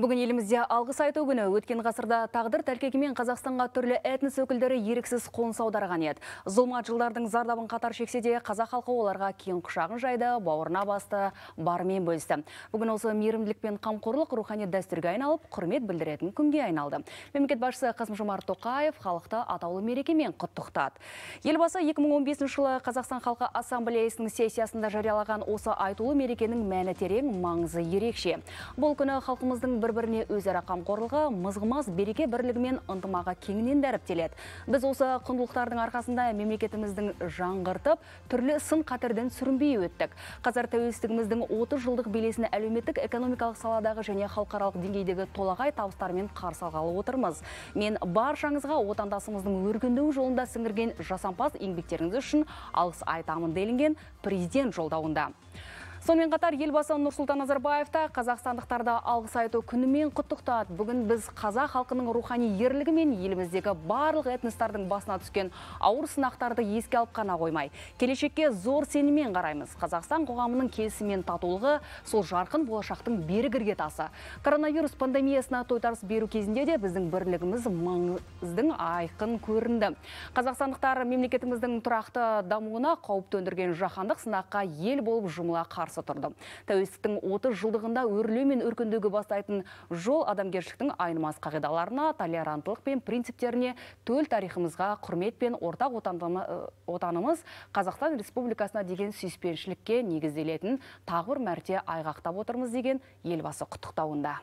Бүгін елімізде алғыс айту күні өткен ғасырда тағдыр тәлкегімен Қазақстанға түрлі этнос өкілдері еріксіз қоныс аударған еді. Зұлмат жылдардың зардабын қатар шексе де қазақ халқы оларға кең құшағын жайды, бауырына басты, бармен бөлісті. Бүгін осы мейірімділік пен қамқорлық рухани дәстүрге айналып, құрмет білдіретін күнге айналды. Мемлекет басшысы Қасым Жомарт Тоқаев халықты атаулы мерекемен құттықтады. Елбасы 2015 жылы Қазақстан халқы ассамблеясының сессиясында жариялаған осы айтулы мерекенің мәні терең, маңызы ерекше. Бұл күні халқымыздың бір бір біріне өзара қамқорлығы мызғымас береке бірлігімен ынтымаға ынтымағы кеңінен дәріптеледі біз осы құндылықтардың арқасында мемлекетіміздің жаңғыртып түрлі сын қатерден сүрінбей өттік қазір тәуелсіздігіміздің 30 жылдық белесін әлеуметтік экономикалық саладағы және халықаралық деңгейдегі толағай табыстармен қарсы алғалы отырмыз мен баршаңызға отандасымыздың өркендеу жолында сіңірген жасампаз еңбектеріңіз үшін алғыс айтамын делінген президент жолдауында сонымен қатар елбасы нұрсұлтан назарбаев та қазақстандықтарды алғыс айту күнімен құттықтады бүгін біз қазақ халқының рухани ерлігі мен еліміздегі барлық этностардың басына түскен ауыр сынақтарды еске алып қана қоймай келешекке зор сеніммен қараймыз қазақстан қоғамының келісімі мен татулығы сол жарқын болашақтың берік іргетасы коронавирус пандемиясына тойтарыс беру кезінде де біздің бірлігіміз маңыздың айқын көрінді қазақстандықтар мемлекетіміздің тұрақты дамуына қауіп төндірген жаһандық сынаққа ел болып жұмыла қарсы қарсы тұрды тәуелсіздіктің 30 жылдығында өрлеу мен өркендеуге бастайтын жол адамгершіліктің айнымас қағидаларына толеранттылық пен принциптеріне төл тарихымызға құрмет пен ортақ э, отанымыз қазақстан республикасына деген сүйіспеншілікке негізделетін тағы бір мәрте айғақтап отырмыз деген елбасы құттықтауында